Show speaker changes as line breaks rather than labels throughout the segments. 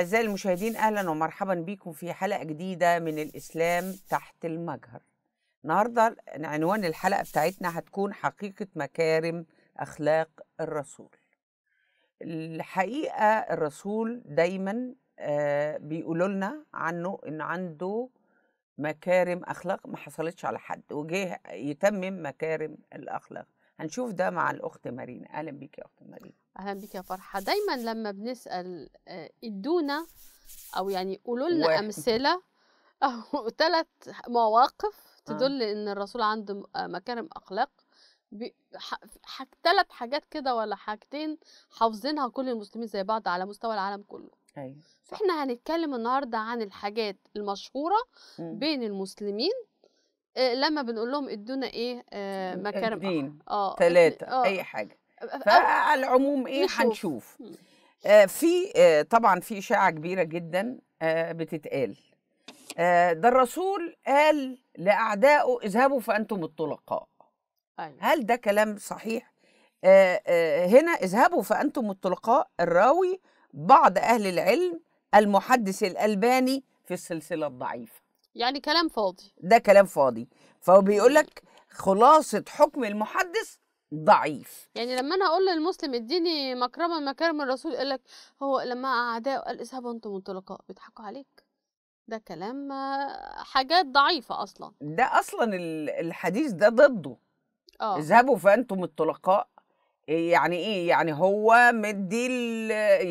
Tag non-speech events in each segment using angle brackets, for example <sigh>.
أعزائي المشاهدين أهلا ومرحبا بكم في حلقة جديدة من الإسلام تحت المجهر النهاردة عنوان الحلقة بتاعتنا هتكون حقيقة مكارم أخلاق الرسول الحقيقة الرسول دايما آه، بيقولوا لنا عنه إن عنده مكارم أخلاق ما حصلتش على حد وجه يتمم مكارم الأخلاق هنشوف ده مع الأخت مارينا أهلا بيك يا أخت مارينا
أهلا بيك يا فرحة دايما لما بنسأل آه، ادونا
أو يعني قولوا لنا أمثلة
أو ثلاث <laughs> مواقف تدل آه. إن الرسول عنده آه، مكارم أخلاق ثلاث حاجات كده ولا حاجتين حافظينها كل المسلمين زي بعض على مستوى العالم كله ايوه احنا هنتكلم النهارده عن الحاجات المشهوره بين المسلمين لما بنقول لهم ادونا ايه مكارم اتنين
اه ثلاثه اه اي حاجه
فعلى العموم ايه نشوف. هنشوف
إمم. في طبعا في اشاعه كبيره جدا بتتقال ده الرسول قال لاعدائه اذهبوا فانتم الطلقاء أيوة. هل ده كلام صحيح هنا اذهبوا فانتم الطلقاء الراوي بعض اهل العلم المحدث الالباني في السلسله الضعيفه
يعني كلام فاضي
ده كلام فاضي فهو بيقول لك خلاصه حكم المحدث ضعيف
يعني لما انا اقول للمسلم اديني مكرمه مكارم الرسول يقول لك هو لما اعداء قال اذهبوا انتم انطلقاء بيضحكوا عليك ده كلام آه،
حاجات ضعيفه اصلا ده اصلا الحديث ده ضده اه اذهبوا فانتم الطلقاء يعني ايه يعني هو مدي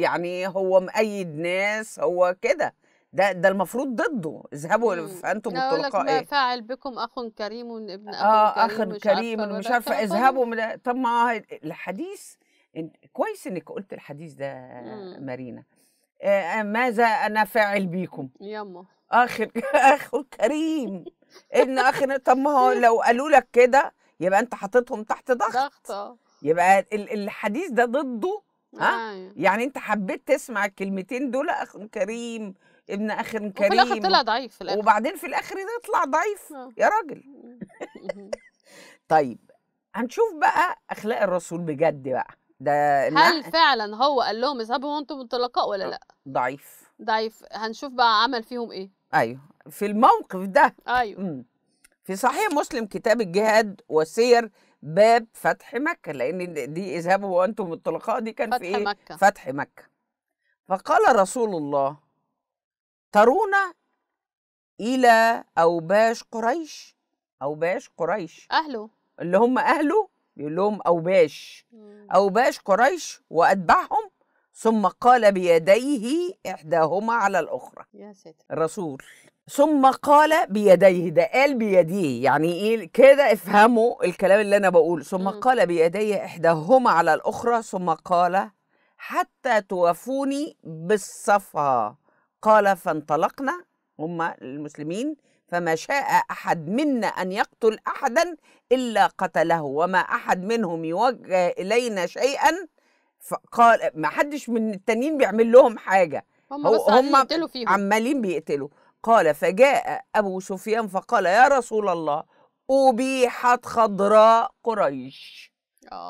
يعني هو مأيد ناس هو كده ده ده المفروض ضده اذهبوا امم. فانتم الطلقاء ايه
فاعل بكم اخ كريم ابن اخ آه كريم اخ كريم مش عارفه اذهبوا
من طب ما الحديث كويس انك قلت الحديث ده مم. مارينا آه،, آه ماذا انا فاعل بيكم يما اخر <laughs> اخ كريم ابن اخ طب ما هو لو قالوا لك كده يبقى انت حاططهم تحت ضغط ضغط آه. يبقى الحديث ده ضده ها آه. يعني انت حبيت تسمع الكلمتين دول اخ كريم ابن اخر كريم وفي الاخر طلع ضعيف في الاخر وبعدين في الاخر ده ضعيف آه. يا راجل <laughs> <laughs> طيب هنشوف بقى اخلاق الرسول بجد بقى ده هل
فعلا هو قال لهم اذهبوا وانتم طلقاء ولا آه، لا ضعيف ضعيف هنشوف بقى عمل فيهم ايه
ايوه في الموقف ده ايوه في صحيح مسلم كتاب الجهاد وسير باب فتح مكة لأن دي اذهبوا وأنتم الطلقاء دي كان فتح في إيه؟ مكة. فتح مكة فقال رسول الله ترون إلى أوباش قريش أوباش قريش أهله اللي هم أهله يقول لهم أوباش مم. أوباش قريش وأتبعهم ثم قال بيديه إحداهما على الأخرى يا ساتر الرسول ثم قال بيديه ده قال بيديه يعني ايه كده افهموا الكلام اللي انا بقوله ثم م. قال بيديه احداهما على الاخرى ثم قال حتى توفوني بالصفا قال فانطلقنا هم المسلمين فما شاء أحد منا أن يقتل أحدا إلا قتله وما أحد منهم يوجه إلينا شيئا فقال ما حدش من التانيين بيعمل لهم حاجة هم بس هم بيقتلوا فيهم. عمالين بيقتلوا قال فجاء أبو سفيان فقال يا رسول الله أبيحت خضراء قريش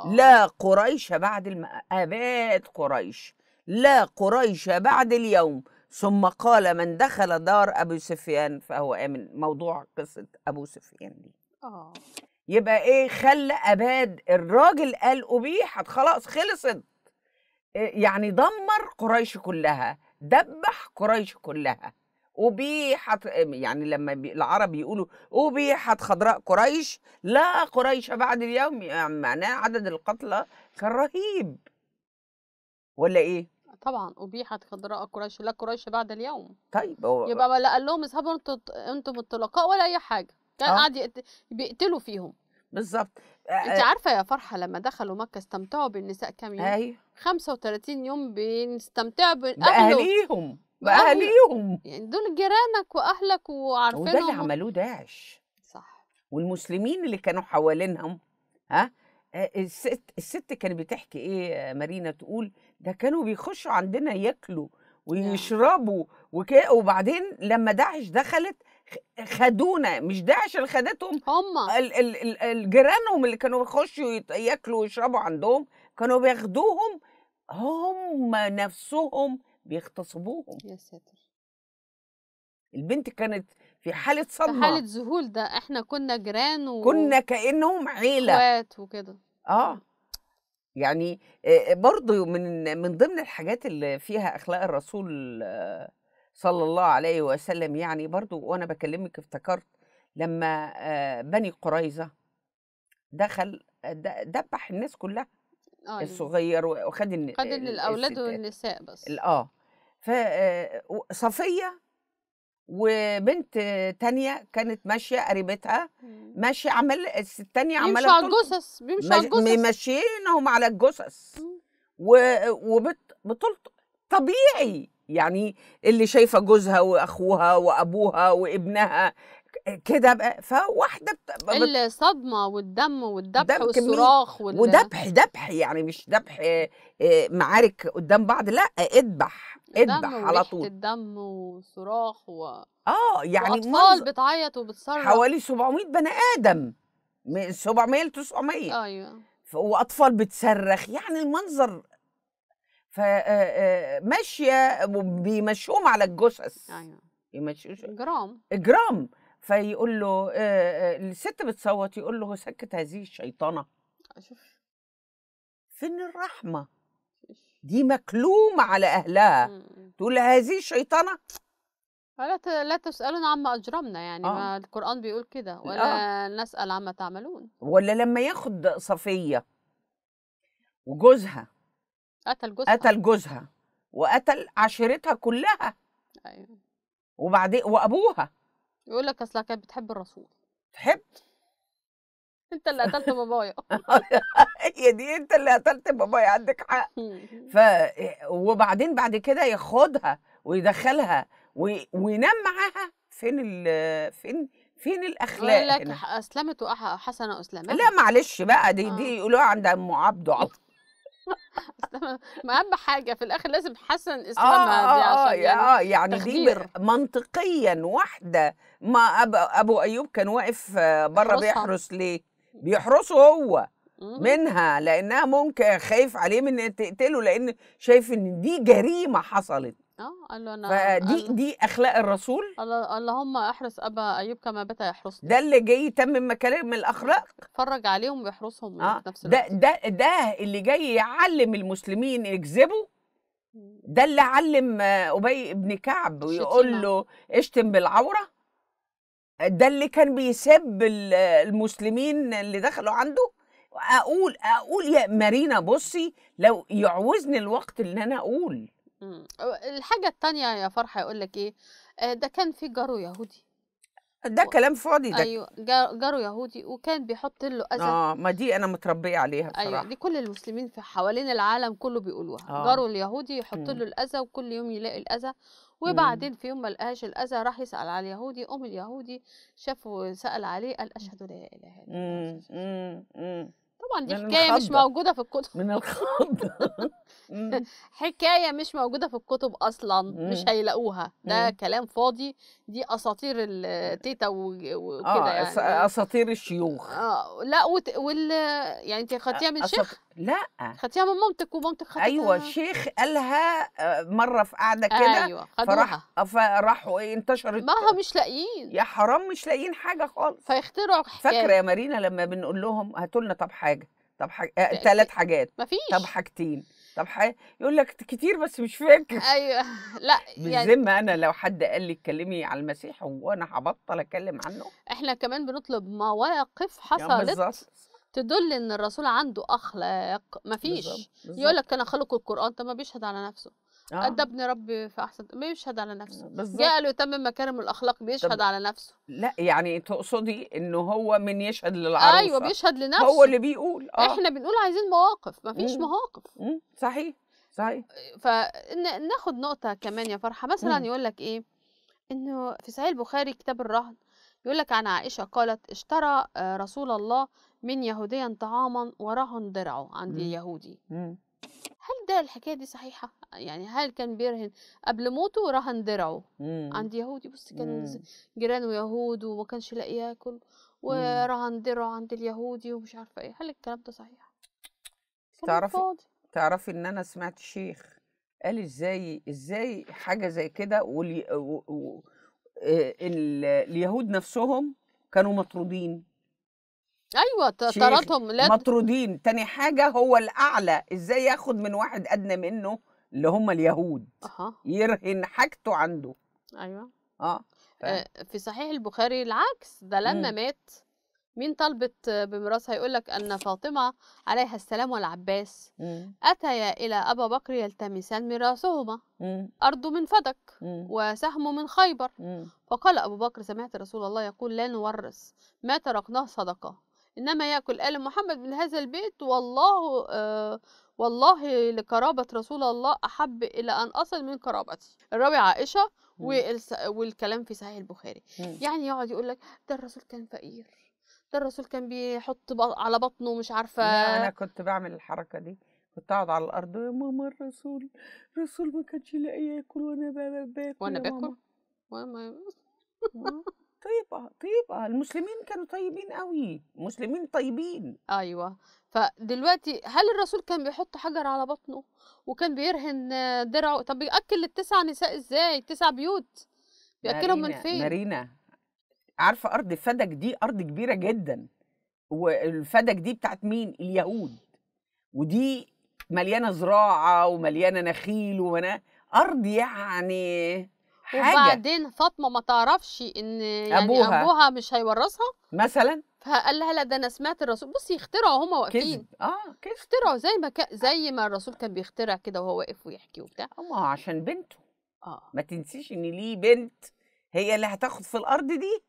لا آه. قريش بعد الم... أباد قريش لا قريش بعد اليوم ثم قال من دخل دار ابو سفيان فهو امن موضوع قصه ابو سفيان دي اه يبقى ايه خلى اباد الراجل قال ابيحت خلاص خلصت آه، يعني دمر قريش كلها دبح قريش كلها أبيحت يعني لما العرب يقولوا أبيحت خضراء قريش لا قريش بعد اليوم يعني معناه عدد القتلى كان رهيب ولا إيه؟
طبعا أبيحت خضراء قريش لا قريش بعد اليوم
طيب هو يبقى
لا قال لهم اصحابهم انتوا انتم الطلقاء ولا أي حاجة كان آه. قاعد يقت... بيقتلوا فيهم بالظبط
انت عارفه
يا فرحه لما دخلوا مكه استمتعوا بالنساء كام يوم؟ ايوه 35 يوم بنستمتع باهليهم
باهليهم يعني
دول جيرانك واهلك وعارفينهم وده اللي
عملوه داعش صح والمسلمين اللي كانوا حوالينهم ها الست الست كانت بتحكي ايه مارينا تقول ده كانوا بيخشوا عندنا ياكلوا نعم. ويشربوا وكده وبعدين لما داعش دخلت خدونا مش داعش اللي خدتهم هم ال ال ال جيرانهم اللي كانوا بيخشوا ياكلوا ويشربوا عندهم كانوا بياخدوهم هم نفسهم بيغتصبوهم يا ساتر البنت كانت في حالة صدمة في حالة
ذهول ده احنا كنا جيران و... كنا كأنهم عيلة اخوات وكده
اه يعني برضه من من ضمن الحاجات اللي فيها اخلاق الرسول صلى الله عليه وسلم يعني برضه وانا بكلمك افتكرت لما بني قريظه دخل دبح الناس كلها آه الصغير وخد خد الاولاد
والنساء بس
اه فصفيه وبنت تانية كانت ماشية قريبتها ماشية عمل التانية عمالة بيمشوا على الجثث بيمشوا على الجثث ماشيينهم على الجثث وبتلطق طبيعي يعني اللي شايفه جوزها واخوها وابوها وابنها كده فواحده
الصدمه والدم
والذبح والصراخ وال... وذبح ذبح يعني مش ذبح آه، آه، معارك قدام بعض لا اذبح اذبح على طول
الدم وصراخ و اه يعني اطفال بتعيط وبتصرخ حوالي
700 بني ادم من 700 ل 900 ايوه واطفال بتصرخ يعني المنظر فماشيه آه، بيمشوهم على الجثث ايوه يمشوش اجرام اجرام فيقول له الست بتصوت يقول له سكت هذه الشيطانه فين الرحمه دي مكلومه على اهلها إمم، إمم. تقول هذه الشيطانه
لا لا تسالون عما اجرمنا يعني آه. ما القران بيقول كده ولا آه. نسال عما تعملون
ولا لما ياخد صفيه وجوزها
قتل جوزها قتل
جوزها وقتل عشيرتها كلها ايوه وبعدين وابوها
يقول لك اصلها كانت بتحب الرسول تحب انت اللي قتلت
<laughs> بابايا هي دي انت اللي قتلت بابايا عندك حق <laughs> ف وبعدين بعد كده ياخدها ويدخلها وينام معاها فين ال... فين فين الاخلاق يقول لك
اسلمت حسن اسلمت لا
معلش بقى دي دي آه. يقولوها عند ام عبده
ما اهم حاجه في الاخر لازم تحسن آه، اسلامها آه دي آه، عشان يعني, آه يعني دي
منطقيا واحده ما أب ابو ايوب كان واقف آه، بره بيحرس ليه بيحرسه هو منها لانها ممكن خايف عليه من تقتله لان شايف ان دي جريمه حصلت
اه قال له انا فدي قال...
دي اخلاق الرسول
اللهم احرس ابا ايوب كما بات يحرسني ده اللي
جاي يتمم مكارم الاخلاق
فرج عليهم ويحرسهم آه. في نفس
الوقت ده ده ده اللي جاي يعلم المسلمين يكذبوا ده اللي علم آه، ابي بن كعب ويقول له اشتم بالعوره ده اللي كان بيسب المسلمين اللي دخلوا عنده اقول اقول يا مارينا بصي لو يعوزني الوقت ان انا اقول امم.
الحاجة التانية يا فرحة يقول لك إيه آه، ده كان في جارو يهودي ده و... كلام فاضي ده ايوه جاره يهودي وكان بيحط له اذى اه
ما دي انا متربيه عليها بصراحه ايوه دي
كل المسلمين في حوالين العالم كله بيقولوها آه. جاره اليهودي يحط امم. له الاذى وكل يوم يلاقي الاذى امم. وبعدين في يوم ما لقاش الاذى راح يسال على اليهودي قام اليهودي شافه سال عليه قال اشهد لا اله
الا الله
طبعا دي حكايه مش موجوده في الكتب من الخض <laughs> حكايه مش موجوده في الكتب اصلا مش هيلاقوها ده كلام فاضي دي اساطير التيتا آه. آه، وكده آه يعني
اساطير الشيوخ
اه لا وال يعني انت خدتيها من شيخ لا خدتيها من مامتك ومامتك خدتها ايوه شيخ
قالها آه، مره في قاعده كده ايوه فراح آه، فراحوا ايه انتشرت هم مش لاقيين يا حرام مش لاقيين حاجه خالص فيخترعوا حكايه فاكره يا مارينا لما بنقول لهم هاتوا لنا طب حاجه طب حاجه ثلاث آه، حاجات مفيش طب حاجتين طب حاجة يقول لك كتير بس مش فاكر ايوه
<laughs> لا يعني
بالذمه انا لو حد قال لي اتكلمي على المسيح وانا هبطل اتكلم عنه
احنا كمان بنطلب مواقف حصلت تدل ان الرسول عنده اخلاق مفيش يقول لك انا خلق القران طب ما بيشهد على نفسه آه. أدبني ربي في أحسن ما يشهد على نفسه بالظبط جاء له يتم مكارم الأخلاق بيشهد طب... على نفسه
لا يعني تقصدي إن هو من يشهد للعروسة أيوه بيشهد لنفسه هو اللي بيقول آه. إحنا
بنقول عايزين مواقف مفيش مم. مواقف مم. صحيح صحيح فناخد نقطة كمان يا فرحة مثلا مم. يقول لك إيه إنه في صحيح البخاري كتاب الرهن يقول لك عن عائشة قالت اشترى آه، رسول الله من يهوديا طعاما ورهن درعه عند مم. يهودي مم. هل ده الحكايه دي صحيحه يعني هل كان بيرهن قبل موته رهن درعه عند يهودي بس كان جيرانه يهود وما كانش لاقي ياكل ورهن درعه عند اليهودي ومش عارفه ايه هل الكلام ده صحيح
تعرفي تعرفي ان انا سمعت شيخ قال ازاي ازاي حاجه زي كده واليهود آه، نفسهم كانوا مطرودين
ايوه طردهم لا مطرودين
تاني حاجه هو الاعلى ازاي ياخد من واحد ادنى منه اللي هم اليهود أه. يرهن حاجته عنده ايوه اه ف... آه،
في صحيح البخاري العكس ده لما م. مات مين طلبت بميراثها هيقول لك ان فاطمه عليها السلام والعباس اتيا الى ابا بكر يلتمسان ميراثهما ارض من فدك وسهم من خيبر فقال ابو بكر سمعت رسول الله يقول لا نورث ما تركناه صدقه إنما يأكل آل محمد من هذا البيت والله آه، والله لقرابة رسول الله أحب إلى أن أصل من قرابتي الراوي عائشة والكلام في صحيح البخاري يعني يقعد يقول لك ده الرسول كان فقير ده الرسول كان بيحط على
بطنه مش عارفة أنا كنت بعمل الحركة دي كنت اقعد على الارض يا ماما الرسول الرسول ما كانش لاقي ياكل وانا باكل وانا باكل طيبة طيبة المسلمين كانوا طيبين قوي مسلمين طيبين
أيوة فدلوقتي هل الرسول كان بيحط حجر على بطنه وكان بيرهن درعه طب بيأكل التسع نساء إزاي تسع بيوت بيأكلهم من فين مارينا
عارفة أرض فدك دي أرض كبيرة جدا والفدك دي بتاعت مين اليهود ودي مليانة زراعة ومليانة نخيل ومنا أرض يعني حاجه وبعدين
فاطمه ما تعرفش ان يعني ابوها, أبوها مش هيورثها مثلا فقال لها لا ده انا سمعت الرسول بصي اخترعوا
هما واقفين
اه كذب اخترعوا زي ما ك... زي ما الرسول كان بيخترع كده وهو واقف
ويحكي وبتاع اما عشان بنته اه ما تنسيش ان ليه بنت هي اللي هتاخد في الارض دي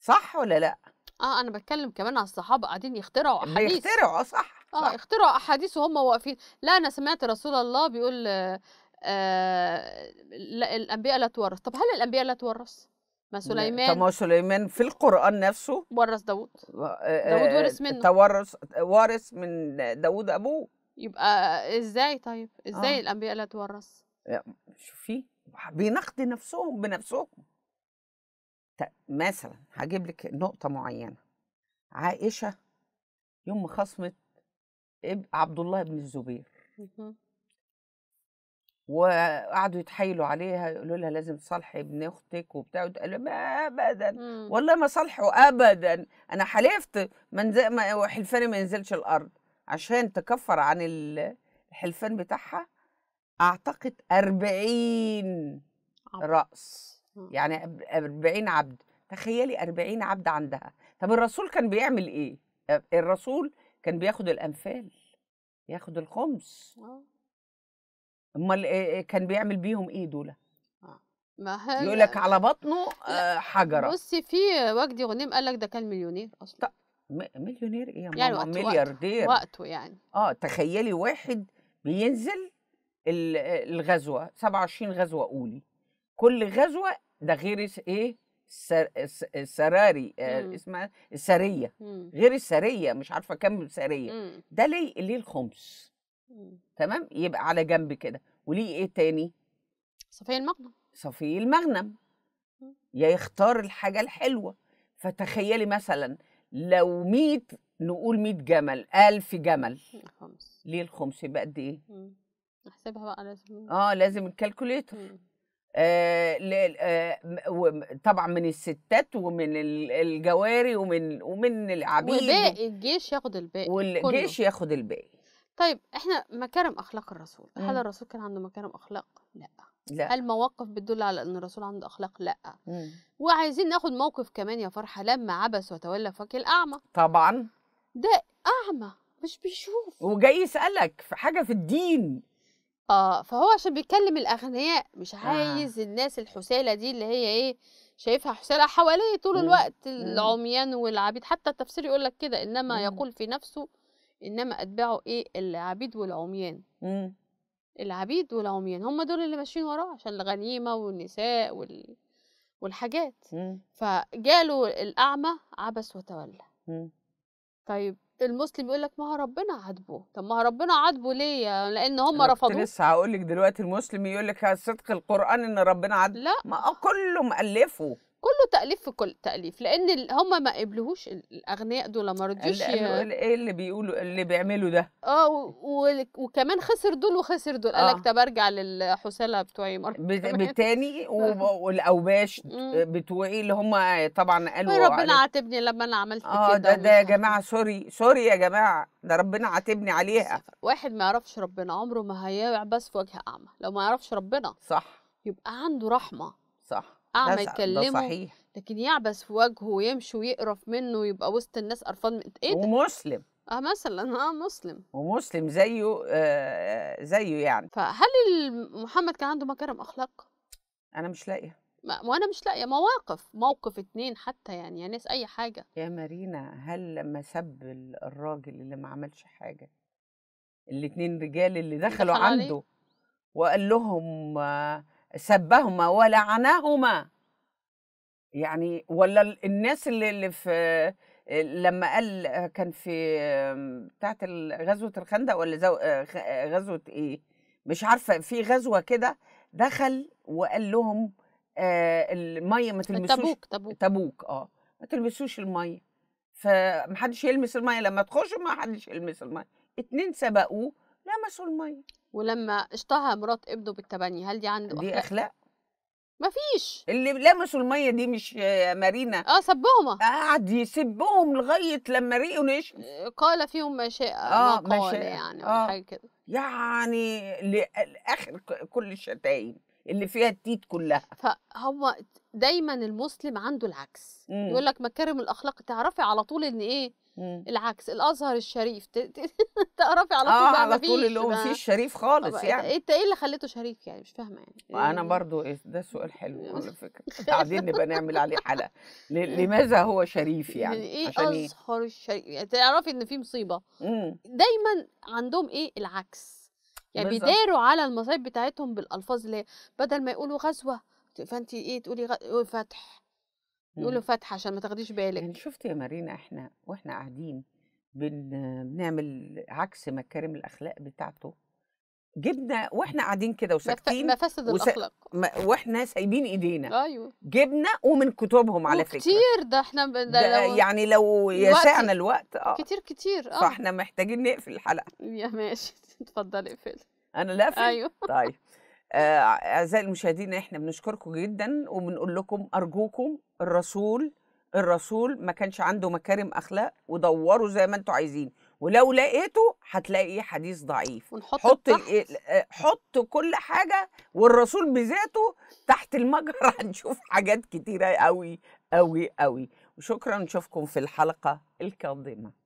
صح ولا لا
اه انا بتكلم كمان على الصحابه قاعدين يخترعوا احاديث يخترعوا آه، صح اه اخترعوا احاديث وهم واقفين لا انا سمعت رسول الله بيقول آه الانبياء لا تورث طب هل الانبياء لا تورث ما سليمان طب ما
سليمان في القرآن نفسه ورث داوود آه، آه، داوود ورث منه تورث وارث من داوود أبوه
يبقى إزاي طيب إزاي آه. الأنبياء لا تورث
شوفي بينقد نفسهم بنفسهم مثلا هجيب لك نقطة معينة عائشة يوم خصمت عبد الله بن الزبير وقعدوا يتحايلوا عليها يقولوا لها لازم تصالحي ابن اختك وبتاع قال ما آه، ابدا والله ما صالحه ابدا انا حلفت منزل ما حلفاني ما ينزلش الارض عشان تكفر عن الحلفان بتاعها اعتقد 40 راس يعني 40 عبد تخيلي 40 عبد عندها طب الرسول كان بيعمل ايه الرسول كان بياخد الانفال ياخد الخمس امال إيه، إيه كان بيعمل بيهم ايه دول آه،
ما هي يقول لك على
بطنه آه، حجره بصي
في وجدي غنيم قال لك ده كان مليونير اصلا
مليونير ايه يا ماما يعني وقته ملياردير وقته, وقته يعني اه تخيلي واحد بينزل الغزوه 27 غزوه قولي كل غزوه ده غير ايه السراري آه اسمها السريه إيه؟ غير السريه مش عارفه كم سريه ده ليه ليه الخمس تمام يبقى على جنب كده وليه ايه تاني صفي المغنم صفي المغنم يا يختار الحاجه الحلوه فتخيلي مثلا لو 100 نقول 100 جمل 1000 جمل خمس ليه الخمس يبقى قد ايه
احسبها بقى لازم اه لازم
الكالكوليتر آه, آه طبعا من الستات ومن الجواري ومن ومن العبيد والباقي
الجيش ياخد الباقي والجيش
ياخد الباقي
طيب احنا مكارم اخلاق الرسول هل إمم. الرسول كان عنده مكارم اخلاق
لا لا هل
بتدل على ان الرسول عنده اخلاق لا مم. وعايزين ناخد موقف كمان يا فرحه لما عبس وتولى فكي الاعمى
طبعا ده
اعمى مش بيشوف
وجاي يسالك في حاجه في الدين
اه فهو عشان بيكلم الاغنياء مش آه. عايز آه. الناس الحساله دي اللي هي ايه شايفها حساله حواليه طول إمم. الوقت مم. العميان والعبيد حتى التفسير يقول لك كده انما مم. يقول في نفسه انما اتباعه ايه العبيد والعميان مم. العبيد والعميان هم دول اللي ماشيين وراه عشان الغنيمه والنساء وال... والحاجات مم. فجاله الاعمى عبس وتولى مم. طيب المسلم يقول لك ما هو ربنا عاتبه طب ما هو ربنا عاتبه ليه لان هم رفضوه لسه
هقول لك دلوقتي المسلم يقول لك صدق القران ان ربنا عاتبه لا ما كله مالفه
كله تأليف في كل تأليف لأن هم ما قبلوش الأغنياء دول ما
رضيوش إيه اللي بيقولوا اللي بيعملوا ده
اه وكمان خسر دول وخسر دول قال لك آه. طب أرجع للحسالة بتوعي مرة بتاني
والأوباش <laughs> إمم. بتوعي اللي هم طبعا قالوا ربنا
عاتبني لما أنا عملت آه، كده اه ده ده
يا جماعة سوري سوري يا جماعة ده ربنا عاتبني عليها
واحد ما يعرفش ربنا عمره ما هيعبس في وجه أعمى لو ما يعرفش ربنا صح يبقى عنده رحمة صح اعمى يكلمه ده صحيح لكن يعبس في وجهه ويمشي ويقرف منه ويبقى وسط الناس قرفان من ايه ده؟
ومسلم
اه مثلا اه مسلم
ومسلم زيه آه زيه يعني فهل
محمد كان عنده مكارم اخلاق؟
انا مش لاقيه ما وانا مش لاقيه مواقف موقف اتنين حتى يعني يا ناس اي حاجه يا مارينا هل لما سب الراجل اللي ما عملش حاجه الاتنين رجال اللي دخلوا عنده وقال لهم آه سبهما ولعنهما يعني ولا الناس اللي, اللي في لما قال كان في بتاعت غزوه الخندق ولا غزوه ايه مش عارفه في غزوه كده دخل وقال لهم آه الميه ما تلمسوش تبوك تبوك تبوك اه ما تلمسوش الميه فمحدش يلمس الميه لما تخش ما حدش يلمس الميه اتنين سبقوه لمسوا الميه
ولما اشتهى مرات ابنه بالتبني هل دي عنده دي اخلاق؟
مفيش اللي لمسوا الميه دي مش مارينا اه سبهم قعد يسبهم لغايه لما ريقوا نش آه، قال فيهم ما شاء آه ما قال يعني آه حاجه كده يعني لاخر كل الشتايم اللي فيها التيت كلها
فهو دايما المسلم عنده العكس يقول لك مكارم الاخلاق تعرفي على طول ان ايه مم. العكس الازهر الشريف <laughs> تقرفي على طول اه على طول اللي هو مفيش
شريف خالص إيه، يعني انت
إيه،, ايه اللي خليته شريف يعني مش فاهمه يعني وانا إيه؟
برضو ده سؤال حلو <laughs> على فكره <laughs> قاعدين نبقى نعمل عليه حلقه لماذا هو شريف يعني, يعني ايه عشان ازهر
إيه؟ الشريف يعني تعرفي ان في مصيبه مم. دايما عندهم ايه العكس
يعني بيداروا
على المصايب بتاعتهم بالالفاظ اللي بدل ما يقولوا غزوه فانت ايه تقولي غ... فتح يقولوا إمم.
فاتحه عشان ما تاخديش بالك يعني شفتي يا مارينا احنا واحنا قاعدين بن... بنعمل عكس مكارم الاخلاق بتاعته جبنا واحنا قاعدين كده وساكتين مفاسد وس... الاخلاق واحنا سايبين ايدينا ايوه جبنا ومن كتبهم على فكره
كتير ده احنا ب... ده ده لو... يعني
لو يسعنا الوقت اه كتير
كتير اه فاحنا
محتاجين نقفل الحلقه
يا ماشي <laughs> اتفضلي اقفلي
انا لا ايوه طيب آه، اعزائي المشاهدين احنا بنشكركم جدا وبنقول لكم ارجوكم الرسول الرسول ما كانش عنده مكارم اخلاق ودوروا زي ما انتم عايزين ولو لقيته هتلاقي حديث ضعيف ونحط حط آه، حط كل حاجه والرسول بذاته تحت المجر <laughs> هنشوف حاجات كتيره قوي قوي قوي وشكرا نشوفكم في الحلقه القادمه